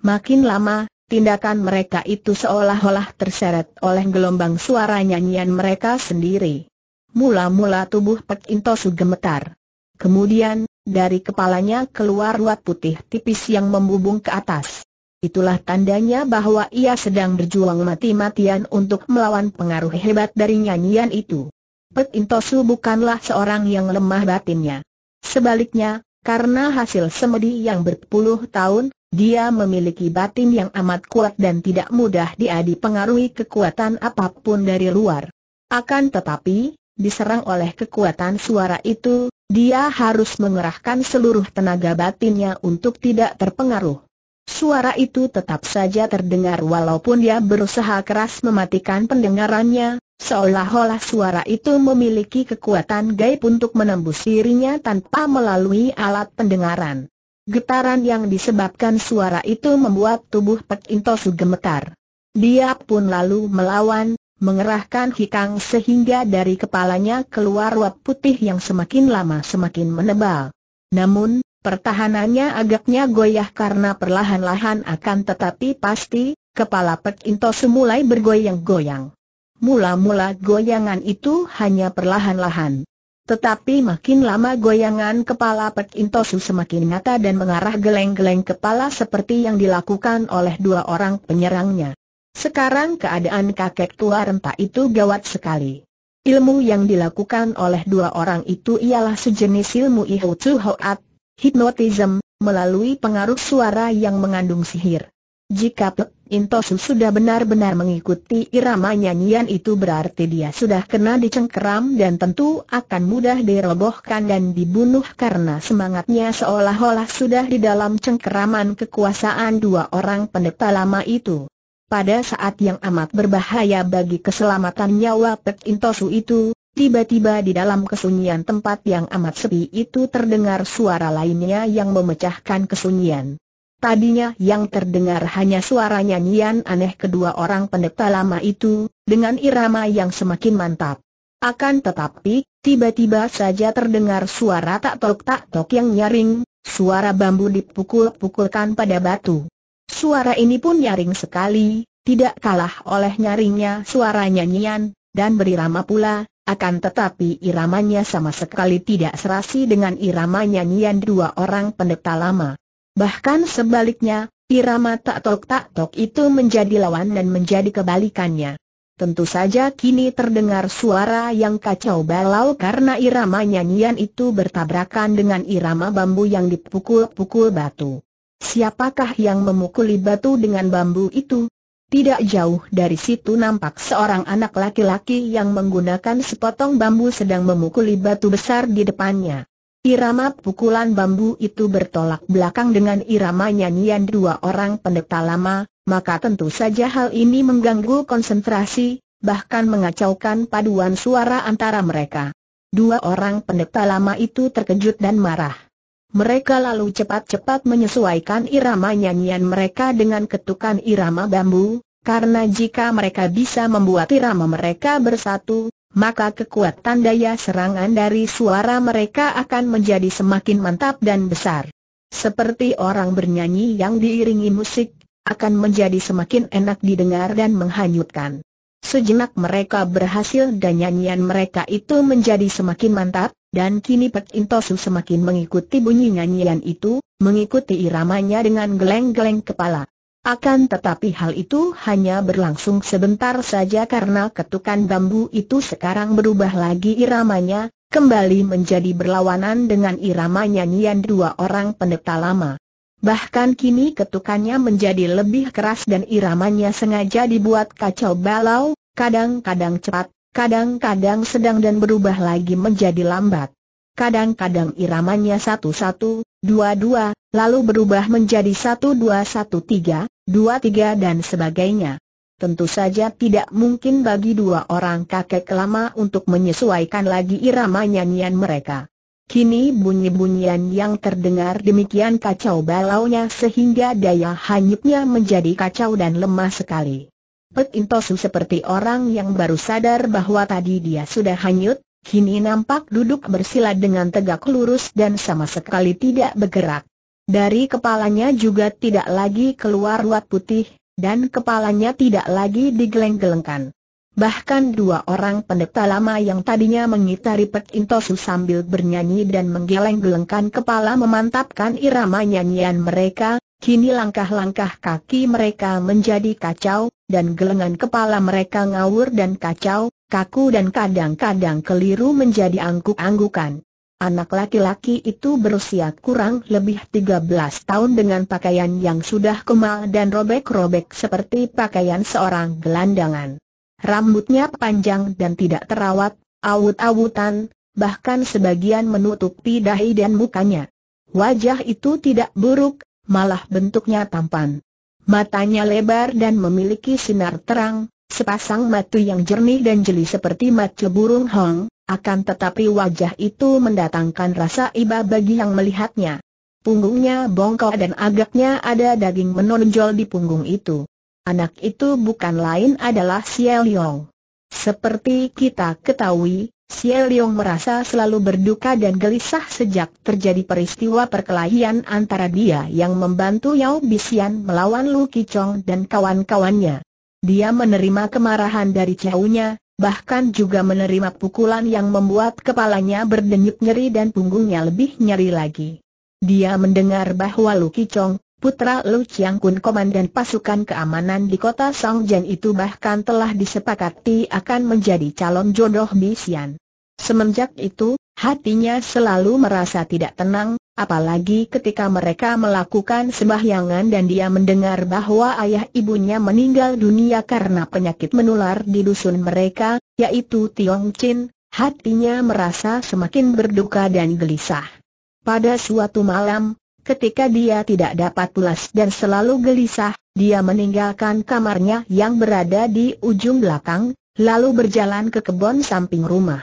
Makin lama, tindakan mereka itu seolah-olah terseret oleh gelombang suara nyanyian mereka sendiri. Mula-mula tubuh Pek Intosu gemetar. Kemudian, dari kepalanya keluar ruat putih tipis yang membubung ke atas. Itulah tandanya bahwa ia sedang berjuang mati-matian untuk melawan pengaruh hebat dari nyanyian itu. Pek Intosu bukanlah seorang yang lemah batinnya. Sebaliknya, karena hasil semedi yang berpuluh tahun, dia memiliki batin yang amat kuat dan tidak mudah diadi pengaruhi kekuatan apapun dari luar. Akan tetapi, diserang oleh kekuatan suara itu, dia harus mengerahkan seluruh tenaga batinnya untuk tidak terpengaruh. Suara itu tetap saja terdengar walaupun dia berusaha keras mematikan pendengarannya, seolah-olah suara itu memiliki kekuatan gaib untuk menembus dirinya tanpa melalui alat pendengaran. Getaran yang disebabkan suara itu membuat tubuh Pek Intosu gemetar. Dia pun lalu melawan, mengerahkan hikang sehingga dari kepalanya keluar wap putih yang semakin lama semakin menebal. Namun, pertahanannya agaknya goyah karena perlahan-lahan akan tetapi pasti, kepala Pek Intosu mulai bergoyang-goyang. Mula-mula goyangan itu hanya perlahan-lahan. Tetapi makin lama goyangan kepala Pek Intosu semakin nyata dan mengarah geleng-geleng kepala seperti yang dilakukan oleh dua orang penyerangnya. Sekarang keadaan kakek tua renta itu gawat sekali. Ilmu yang dilakukan oleh dua orang itu ialah sejenis ilmu Iho Hoat, hipnotism, melalui pengaruh suara yang mengandung sihir. Jika Pek Intosu sudah benar-benar mengikuti irama nyanyian itu berarti dia sudah kena dicengkeram dan tentu akan mudah dirobohkan dan dibunuh karena semangatnya seolah-olah sudah di dalam cengkeraman kekuasaan dua orang pendeta lama itu. Pada saat yang amat berbahaya bagi keselamatan nyawa Pek Intosu itu, tiba-tiba di dalam kesunyian tempat yang amat sepi itu terdengar suara lainnya yang memecahkan kesunyian. Tadinya yang terdengar hanya suara nyanyian aneh kedua orang pendeta lama itu, dengan irama yang semakin mantap. Akan tetapi, tiba-tiba saja terdengar suara tak tok-tak-tok yang nyaring, suara bambu dipukul-pukulkan pada batu. Suara ini pun nyaring sekali, tidak kalah oleh nyaringnya suara nyanyian, dan berirama pula, akan tetapi iramanya sama sekali tidak serasi dengan irama nyanyian dua orang pendeta lama. Bahkan sebaliknya, irama tak tok tak tok itu menjadi lawan dan menjadi kebalikannya. Tentu saja kini terdengar suara yang kacau balau karena irama nyanyian itu bertabrakan dengan irama bambu yang dipukul-pukul batu. Siapakah yang memukuli batu dengan bambu itu? Tidak jauh dari situ nampak seorang anak laki-laki yang menggunakan sepotong bambu sedang memukuli batu besar di depannya. Irama pukulan bambu itu bertolak belakang dengan irama nyanyian dua orang pendeta lama, maka tentu saja hal ini mengganggu konsentrasi, bahkan mengacaukan paduan suara antara mereka. Dua orang pendeta lama itu terkejut dan marah. Mereka lalu cepat-cepat menyesuaikan irama nyanyian mereka dengan ketukan irama bambu, karena jika mereka bisa membuat irama mereka bersatu, maka kekuatan daya serangan dari suara mereka akan menjadi semakin mantap dan besar. Seperti orang bernyanyi yang diiringi musik, akan menjadi semakin enak didengar dan menghanyutkan. Sejenak mereka berhasil dan nyanyian mereka itu menjadi semakin mantap, dan kini Pek Intosu semakin mengikuti bunyi nyanyian itu, mengikuti iramanya dengan geleng-geleng kepala. Akan tetapi hal itu hanya berlangsung sebentar saja karena ketukan bambu itu sekarang berubah lagi iramanya, kembali menjadi berlawanan dengan irama nyanyian dua orang pendeta lama. Bahkan kini ketukannya menjadi lebih keras dan iramanya sengaja dibuat kacau balau, kadang-kadang cepat, kadang-kadang sedang dan berubah lagi menjadi lambat. Kadang-kadang iramanya satu-satu, dua-dua, lalu berubah menjadi satu satu dua tiga dua tiga dan sebagainya. Tentu saja tidak mungkin bagi dua orang kakek lama untuk menyesuaikan lagi irama nyanyian mereka. Kini bunyi-bunyian yang terdengar demikian kacau balaunya sehingga daya hanyutnya menjadi kacau dan lemah sekali. Pek Intosu seperti orang yang baru sadar bahwa tadi dia sudah hanyut, kini nampak duduk bersila dengan tegak lurus dan sama sekali tidak bergerak. Dari kepalanya juga tidak lagi keluar ruat putih, dan kepalanya tidak lagi digeleng-gelengkan. Bahkan dua orang pendeta lama yang tadinya mengitari Intosu sambil bernyanyi dan menggeleng-gelengkan kepala memantapkan irama nyanyian mereka, kini langkah-langkah kaki mereka menjadi kacau, dan gelengan kepala mereka ngawur dan kacau, kaku dan kadang-kadang keliru menjadi angguk-anggukan. Anak laki-laki itu berusia kurang lebih 13 tahun dengan pakaian yang sudah kemal dan robek-robek seperti pakaian seorang gelandangan. Rambutnya panjang dan tidak terawat, awut-awutan, bahkan sebagian menutupi dahi dan mukanya. Wajah itu tidak buruk, malah bentuknya tampan. Matanya lebar dan memiliki sinar terang, sepasang mata yang jernih dan jeli seperti mata burung hong, akan tetapi wajah itu mendatangkan rasa iba bagi yang melihatnya. Punggungnya bongkok dan agaknya ada daging menonjol di punggung itu. Anak itu bukan lain adalah Xiao Liang. Seperti kita ketahui, Xiao Liang merasa selalu berduka dan gelisah sejak terjadi peristiwa perkelahian antara dia yang membantu Yao Bixian melawan Lu Qichong dan kawan-kawannya. Dia menerima kemarahan dari Xiao-nya, bahkan juga menerima pukulan yang membuat kepalanya berdenyut nyeri dan punggungnya lebih nyeri lagi. Dia mendengar bahwa Lu Kichong, putra Lu Chiang Kun komandan pasukan keamanan di kota Songjian itu bahkan telah disepakati akan menjadi calon jodoh Bixian. Semenjak itu, hatinya selalu merasa tidak tenang, Apalagi ketika mereka melakukan sembahyangan dan dia mendengar bahwa ayah ibunya meninggal dunia karena penyakit menular di dusun mereka, yaitu Tiong Chin, hatinya merasa semakin berduka dan gelisah. Pada suatu malam, ketika dia tidak dapat pulas dan selalu gelisah, dia meninggalkan kamarnya yang berada di ujung belakang, lalu berjalan ke kebun samping rumah.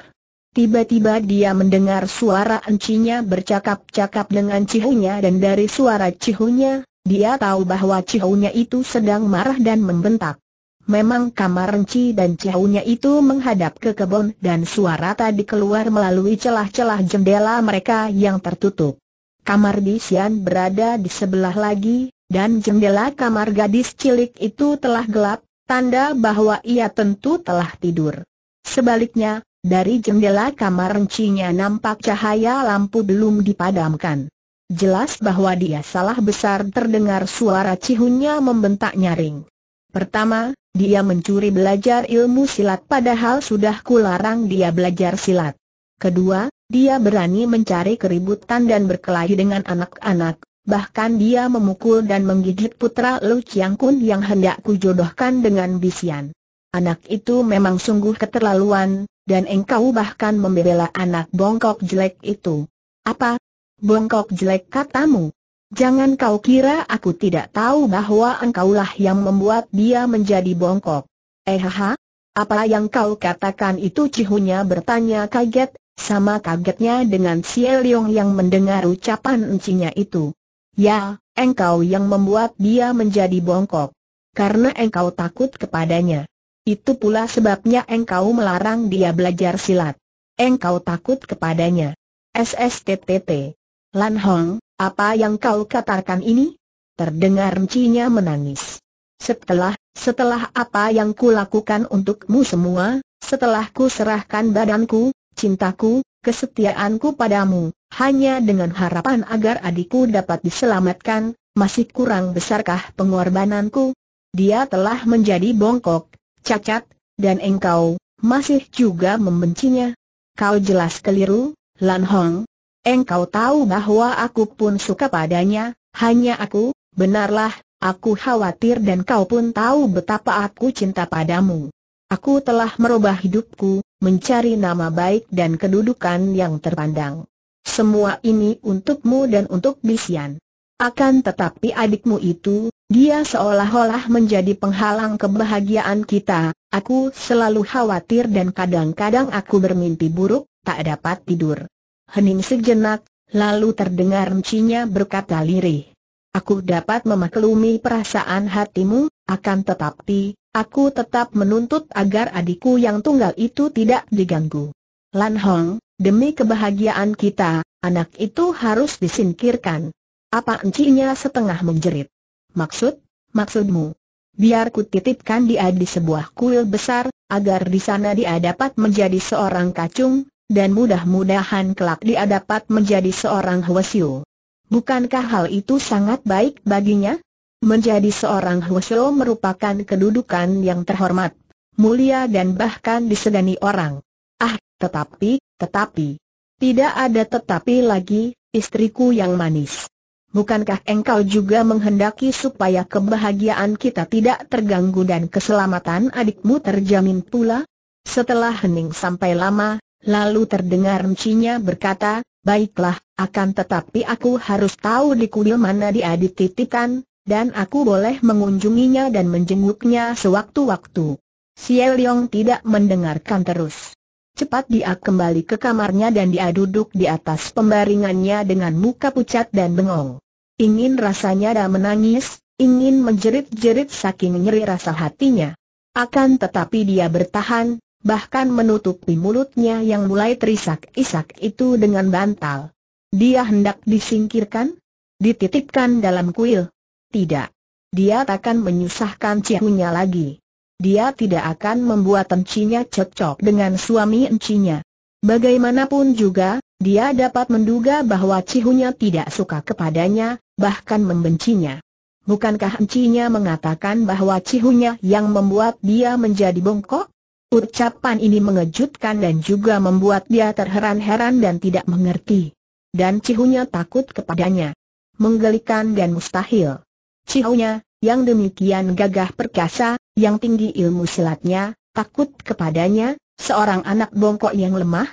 Tiba-tiba dia mendengar suara encinya bercakap-cakap dengan cihunya dan dari suara cihunya, dia tahu bahwa cihunya itu sedang marah dan membentak. Memang kamar enci dan Cihunya itu menghadap ke kebun dan suara tadi keluar melalui celah-celah jendela mereka yang tertutup. Kamar Bisian berada di sebelah lagi, dan jendela kamar gadis cilik itu telah gelap, tanda bahwa ia tentu telah tidur. Sebaliknya, dari jendela kamar rencinya nampak cahaya lampu belum dipadamkan. Jelas bahwa dia salah besar terdengar suara cihunnya membentak nyaring. Pertama, dia mencuri belajar ilmu silat padahal sudah kularang dia belajar silat. Kedua, dia berani mencari keributan dan berkelahi dengan anak-anak, bahkan dia memukul dan menggigit putra Lu Chiang Kun yang hendak kujodohkan dengan Bisian. Anak itu memang sungguh keterlaluan, dan engkau bahkan membela anak bongkok jelek itu. Apa? Bongkok jelek katamu? Jangan kau kira aku tidak tahu bahwa engkaulah yang membuat dia menjadi bongkok. Eh Ehaha, apa yang kau katakan itu cihunya bertanya kaget, sama kagetnya dengan si Eliong yang mendengar ucapan encinya itu. Ya, engkau yang membuat dia menjadi bongkok. Karena engkau takut kepadanya. Itu pula sebabnya engkau melarang dia belajar silat. Engkau takut kepadanya. SSTTT. Lan Hong, apa yang kau katakan ini? Terdengar encinya menangis. Setelah, setelah apa yang kulakukan untukmu semua, setelah ku serahkan badanku, cintaku, kesetiaanku padamu, hanya dengan harapan agar adikku dapat diselamatkan, masih kurang besarkah pengorbananku? Dia telah menjadi bongkok, cacat, dan engkau, masih juga membencinya. Kau jelas keliru, Lan Hong. Engkau tahu bahwa aku pun suka padanya, hanya aku, benarlah, aku khawatir dan kau pun tahu betapa aku cinta padamu. Aku telah merubah hidupku, mencari nama baik dan kedudukan yang terpandang. Semua ini untukmu dan untuk Bisian. Akan tetapi adikmu itu, dia seolah-olah menjadi penghalang kebahagiaan kita, aku selalu khawatir dan kadang-kadang aku bermimpi buruk, tak dapat tidur. Hening sejenak, lalu terdengar mcinya berkata lirih. Aku dapat memaklumi perasaan hatimu, akan tetapi, aku tetap menuntut agar adikku yang tunggal itu tidak diganggu. Lan Hong, demi kebahagiaan kita, anak itu harus disingkirkan. Apa encinya setengah menjerit? Maksud? Maksudmu? Biar ku titipkan dia di sebuah kuil besar, agar di sana dia dapat menjadi seorang kacung, dan mudah-mudahan kelak dia dapat menjadi seorang Hwasyo. Bukankah hal itu sangat baik baginya? Menjadi seorang Hwasyo merupakan kedudukan yang terhormat, mulia dan bahkan disegani orang. Ah, tetapi, tetapi. Tidak ada tetapi lagi, istriku yang manis bukankah engkau juga menghendaki supaya kebahagiaan kita tidak terganggu dan keselamatan adikmu terjamin pula? Setelah hening sampai lama, lalu terdengar Mcinya berkata, Baiklah, akan tetapi aku harus tahu di kuil mana dia dititipkan, dan aku boleh mengunjunginya dan menjenguknya sewaktu-waktu. Xie Yong tidak mendengarkan terus. Cepat dia kembali ke kamarnya dan dia duduk di atas pembaringannya dengan muka pucat dan bengong. Ingin rasanya dia menangis, ingin menjerit-jerit saking nyeri rasa hatinya. Akan tetapi dia bertahan, bahkan menutupi mulutnya yang mulai terisak-isak itu dengan bantal. Dia hendak disingkirkan? Dititipkan dalam kuil? Tidak. Dia takkan menyusahkan cihunya lagi dia tidak akan membuat encinya cocok dengan suami encinya. Bagaimanapun juga, dia dapat menduga bahwa Cihunya tidak suka kepadanya, bahkan membencinya. Bukankah encinya mengatakan bahwa Cihunya yang membuat dia menjadi bongkok? Ucapan ini mengejutkan dan juga membuat dia terheran-heran dan tidak mengerti. Dan Cihunya takut kepadanya. Menggelikan dan mustahil. Cihunya, yang demikian gagah perkasa, yang tinggi ilmu silatnya, takut kepadanya, seorang anak bongkok yang lemah?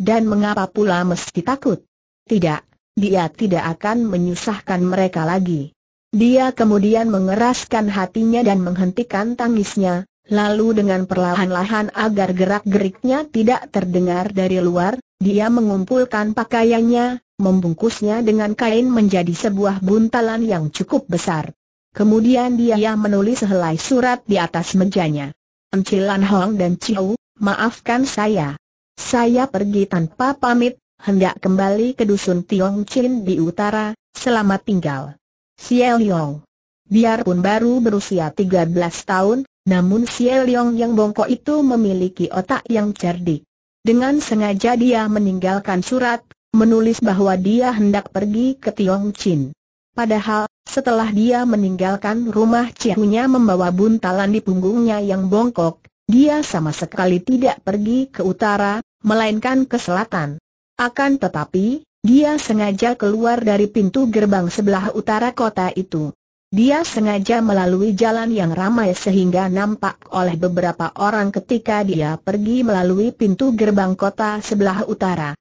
Dan mengapa pula mesti takut? Tidak, dia tidak akan menyusahkan mereka lagi. Dia kemudian mengeraskan hatinya dan menghentikan tangisnya, lalu dengan perlahan-lahan agar gerak-geriknya tidak terdengar dari luar, dia mengumpulkan pakaiannya, membungkusnya dengan kain menjadi sebuah buntalan yang cukup besar. Kemudian dia menulis sehelai surat di atas mejanya. Encilan Hong dan Chiu, maafkan saya. Saya pergi tanpa pamit, hendak kembali ke dusun Tiong Chin di utara, selamat tinggal. Xie Yong. Biarpun baru berusia 13 tahun, namun Xie Yong yang bongkok itu memiliki otak yang cerdik. Dengan sengaja dia meninggalkan surat, menulis bahwa dia hendak pergi ke Tiong Chin. Padahal, setelah dia meninggalkan rumah cihunya membawa buntalan di punggungnya yang bongkok, dia sama sekali tidak pergi ke utara, melainkan ke selatan. Akan tetapi, dia sengaja keluar dari pintu gerbang sebelah utara kota itu. Dia sengaja melalui jalan yang ramai sehingga nampak oleh beberapa orang ketika dia pergi melalui pintu gerbang kota sebelah utara.